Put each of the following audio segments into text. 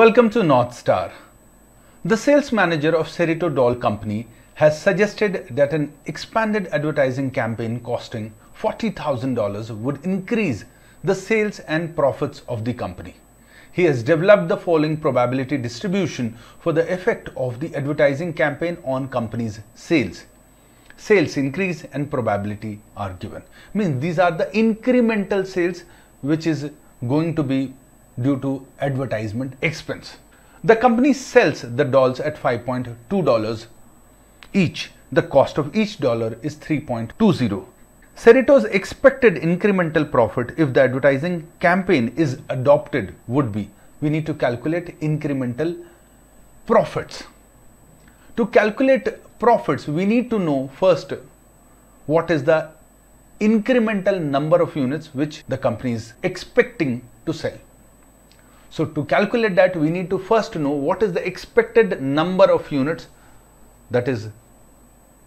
Welcome to North Star. The sales manager of Cerito Doll Company has suggested that an expanded advertising campaign costing $40,000 would increase the sales and profits of the company. He has developed the following probability distribution for the effect of the advertising campaign on company's sales. Sales increase and probability are given. I mean, these are the incremental sales which is going to be due to advertisement expense. The company sells the dolls at $5.2 each. The cost of each dollar is 3.20. Cerrito's expected incremental profit if the advertising campaign is adopted would be we need to calculate incremental profits. To calculate profits, we need to know first what is the incremental number of units which the company is expecting to sell. So to calculate that we need to first know what is the expected number of units that is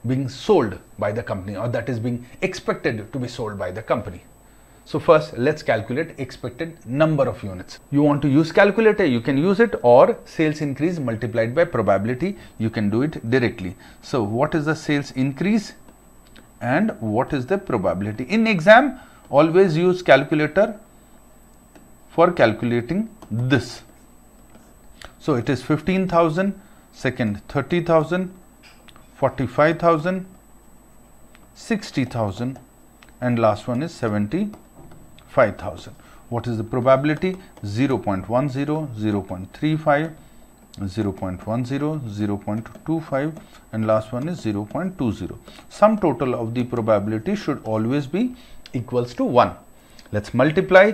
being sold by the company or that is being expected to be sold by the company. So first let's calculate expected number of units. You want to use calculator, you can use it or sales increase multiplied by probability, you can do it directly. So what is the sales increase and what is the probability? In exam, always use calculator for calculating this. So it is 15,000, second 30,000, 45,000, 60,000 and last one is 75,000. What is the probability? 0 0.10, 0 0.35, 0 0.10, 0 0.25 and last one is 0 0.20. Sum total of the probability should always be equals to 1. Let's multiply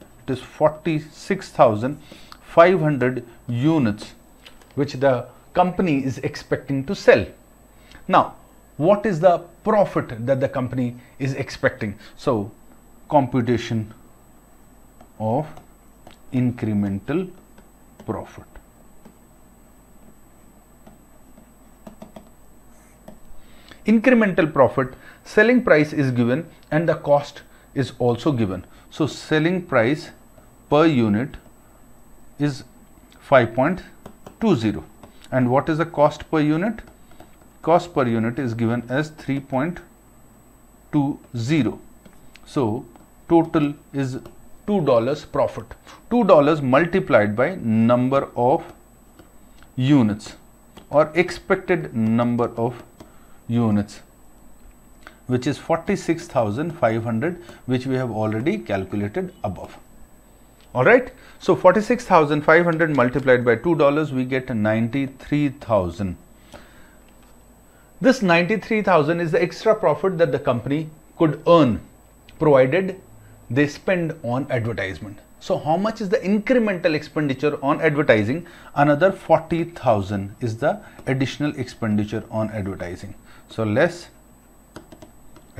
is 46,500 units which the company is expecting to sell. Now, what is the profit that the company is expecting? So, computation of incremental profit. Incremental profit, selling price is given and the cost is also given. So, selling price per unit is 5.20 and what is the cost per unit? Cost per unit is given as 3.20. So total is $2 profit. $2 multiplied by number of units or expected number of units which is 46,500 which we have already calculated above all right so 46500 multiplied by 2 dollars we get 93000 this 93000 is the extra profit that the company could earn provided they spend on advertisement so how much is the incremental expenditure on advertising another 40000 is the additional expenditure on advertising so less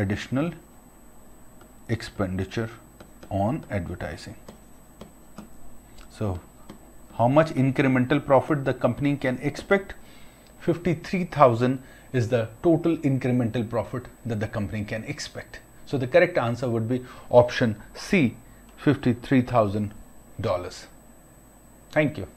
additional expenditure on advertising so how much incremental profit the company can expect? 53,000 is the total incremental profit that the company can expect. So the correct answer would be option C, $53,000. Thank you.